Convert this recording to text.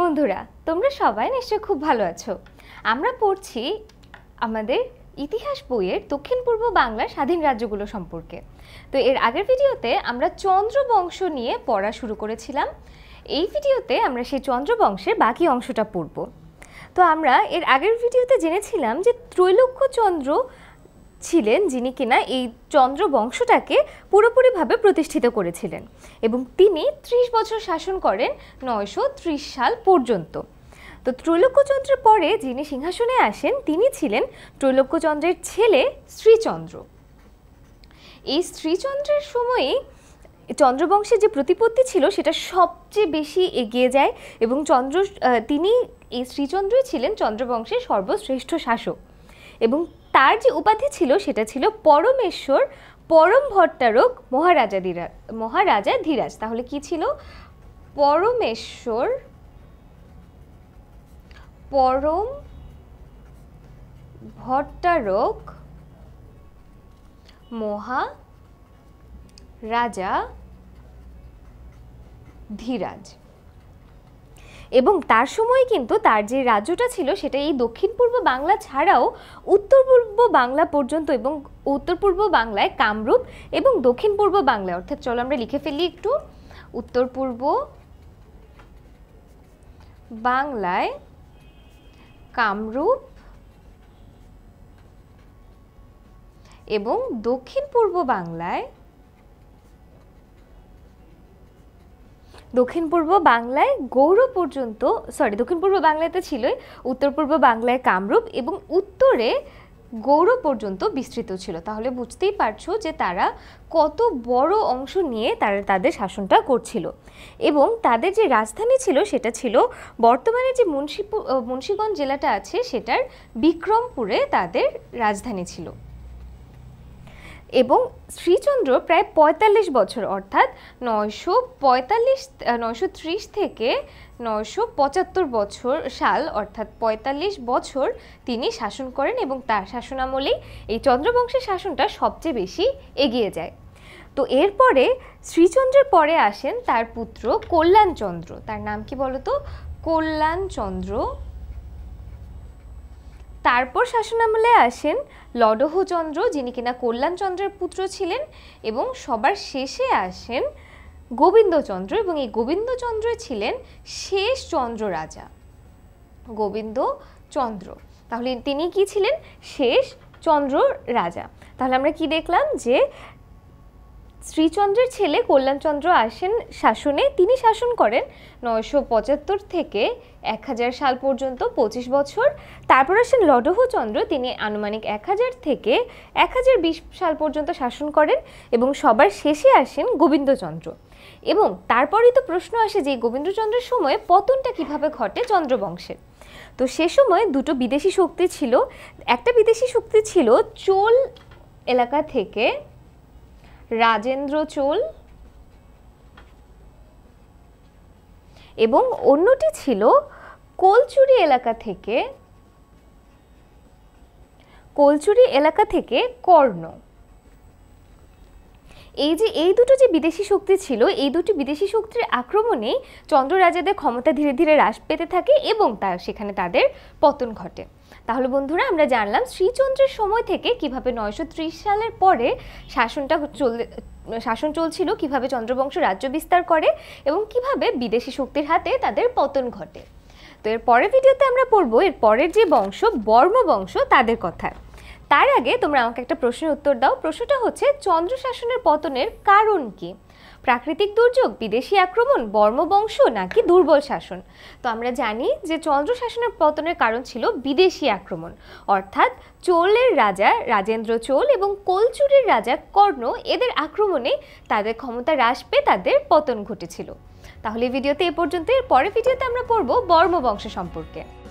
বন্ধুরা তোমরা সবাই নিশ্চয় খুব ভালো আছো আমরা পড়ছি আমাদের ইতিহাস বইয়ের দক্ষিণ পূর্ব বাংলার স্বাধীন রাজ্যগুলো সম্পর্কে তো এর আগের ভিডিওতে আমরা চন্দ্রবংশ নিয়ে পড়া শুরু করেছিলাম এই ভিডিওতে আমরা সেই চন্দ্রবংশের বাকি অংশটা পড়ব তো আমরা এর আগের ভিডিওতে জেনেছিলাম যে ত্রৈলক্ষ্যচন্দ্র ছিলেন যিনি কিনা এই চন্দ্র বংশটাকে পুরোপুরিভাবে প্রতিষ্ঠিত করেছিলেন এবং তিনি ত্রিশ বছর শাসন করেন নয়শো সাল পর্যন্ত তো ত্রৈলোক্যচন্দ্রের পরে যিনি সিংহাসনে আসেন তিনি ছিলেন ত্রৈলোক্যচন্দ্রের ছেলে শ্রীচন্দ্র এই শ্রীচন্দ্রের সময়ে চন্দ্রবংশের যে প্রতিপত্তি ছিল সেটা সবচেয়ে বেশি এগিয়ে যায় এবং চন্দ্র তিনি এই শ্রীচন্দ্রই ছিলেন চন্দ্রবংশের সর্বশ্রেষ্ঠ শাসক এবং তার যে উপাধি ছিল সেটা ছিল পরমেশ্বর পরম ভট্টারক মহারাজা ধীরাজ মহারাজা ধীরাজ তাহলে কি ছিল পরমেশ্বর পরম ভট্টারক মহা রাজা ধীরাজ এবং তার সময় কিন্তু তার যে রাজ্যটা ছিল সেটা এই দক্ষিণ পূর্ব বাংলা ছাড়াও উত্তর পূর্ব বাংলা পর্যন্ত এবং উত্তর পূর্ব বাংলায় কামরূপ এবং দক্ষিণ পূর্ব বাংলায় অর্থাৎ চলো আমরা লিখে ফেলি একটু উত্তর পূর্ব বাংলায় কামরূপ এবং দক্ষিণ পূর্ব বাংলায় দক্ষিণ পূর্ব বাংলায় গৌর পর্যন্ত সরি দক্ষিণ পূর্ব বাংলাতে ছিলই উত্তর পূর্ব বাংলায় কামরূপ এবং উত্তরে গৌর পর্যন্ত বিস্তৃত ছিল তাহলে বুঝতেই পারছো যে তারা কত বড় অংশ নিয়ে তারা তাদের শাসনটা করছিল এবং তাদের যে রাজধানী ছিল সেটা ছিল বর্তমানে যে মুন্সিপুর মুন্সিগঞ্জ জেলাটা আছে সেটার বিক্রমপুরে তাদের রাজধানী ছিল এবং শ্রীচন্দ্র প্রায় ৪৫ বছর অর্থাৎ নয়শো পঁয়তাল্লিশ ত্রিশ থেকে নয়শো পঁচাত্তর বছর সাল অর্থাৎ ৪৫ বছর তিনি শাসন করেন এবং তার শাসনামলেই এই চন্দ্রবংশের শাসনটা সবচেয়ে বেশি এগিয়ে যায় তো এরপরে শ্রীচন্দ্রের পরে আসেন তার পুত্র কল্যাণচন্দ্র তার নাম কি বলতো কল্যাণচন্দ্র তারপর শাসনামলে আসেন লডহচন্দ্র যিনি কিনা কল্যাণচন্দ্রের পুত্র ছিলেন এবং সবার শেষে আসেন গোবিন্দচন্দ্র এবং এই গোবিন্দচন্দ্র ছিলেন শেষ চন্দ্র রাজা গোবিন্দচন্দ্র তাহলে তিনি কি ছিলেন শেষ চন্দ্র রাজা তাহলে আমরা কি দেখলাম যে শ্রীচন্দ্রের ছেলে কল্যাণচন্দ্র আসেন শাসনে তিনি শাসন করেন নয়শো পঁচাত্তর থেকে এক হাজার সাল পর্যন্ত পঁচিশ বছর তারপর আসেন লডহচন্দ্র তিনি আনুমানিক এক হাজার থেকে এক হাজার বিশ সাল পর্যন্ত শাসন করেন এবং সবার শেষে আসেন গোবিন্দচন্দ্র এবং তারপরেই তো প্রশ্ন আসে যে গোবিন্দচন্দ্রের সময়ে পতনটা কিভাবে ঘটে চন্দ্রবংশের তো সে সময় দুটো বিদেশি শক্তি ছিল একটা বিদেশি শক্তি ছিল চোল এলাকা থেকে রাজেন্দ্র চোল এবং অন্যটি ছিল কোলচুরি এলাকা থেকে কোলচুরি এলাকা থেকে কর্ণ এই যে এই দুটো যে বিদেশি শক্তি ছিল এই দুটি বিদেশি শক্তির আক্রমণে চন্দ্ররাজাদের ক্ষমতা ধীরে ধীরে হ্রাস পেতে থাকে এবং তা সেখানে তাদের পতন ঘটে তাহলে বন্ধুরা আমরা জানলাম শ্রীচন্দ্রের সময় থেকে কিভাবে নয়শো সালের পরে শাসনটা চলে শাসন চলছিল কিভাবে চন্দ্রবংশ রাজ্য বিস্তার করে এবং কিভাবে বিদেশি শক্তির হাতে তাদের পতন ঘটে তো এর পরের ভিডিওতে আমরা পড়বো এর পরের যে বংশ বর্ম বংশ তাদের কথা তার আগে তোমরা আমাকে একটা প্রশ্নের উত্তর দাও প্রশ্নটা হচ্ছে চন্দ্র শাসনের পতনের কারণ কি প্রাকৃতিক দুর্যোগ বিদেশি আক্রমণ বর্মবংশ নাকি দুর্বল শাসন তো আমরা জানি যে চন্দ্র শাসনের পতনের কারণ ছিল বিদেশি আক্রমণ অর্থাৎ চোলের রাজা রাজেন্দ্র চোল এবং কলচুরের রাজা কর্ণ এদের আক্রমণে তাদের ক্ষমতা হ্রাস পেয়ে তাদের পতন ঘটেছিল তাহলে ভিডিওতে এ পর্যন্ত এর পরের ভিডিওতে আমরা পড়ব বর্মবংশ সম্পর্কে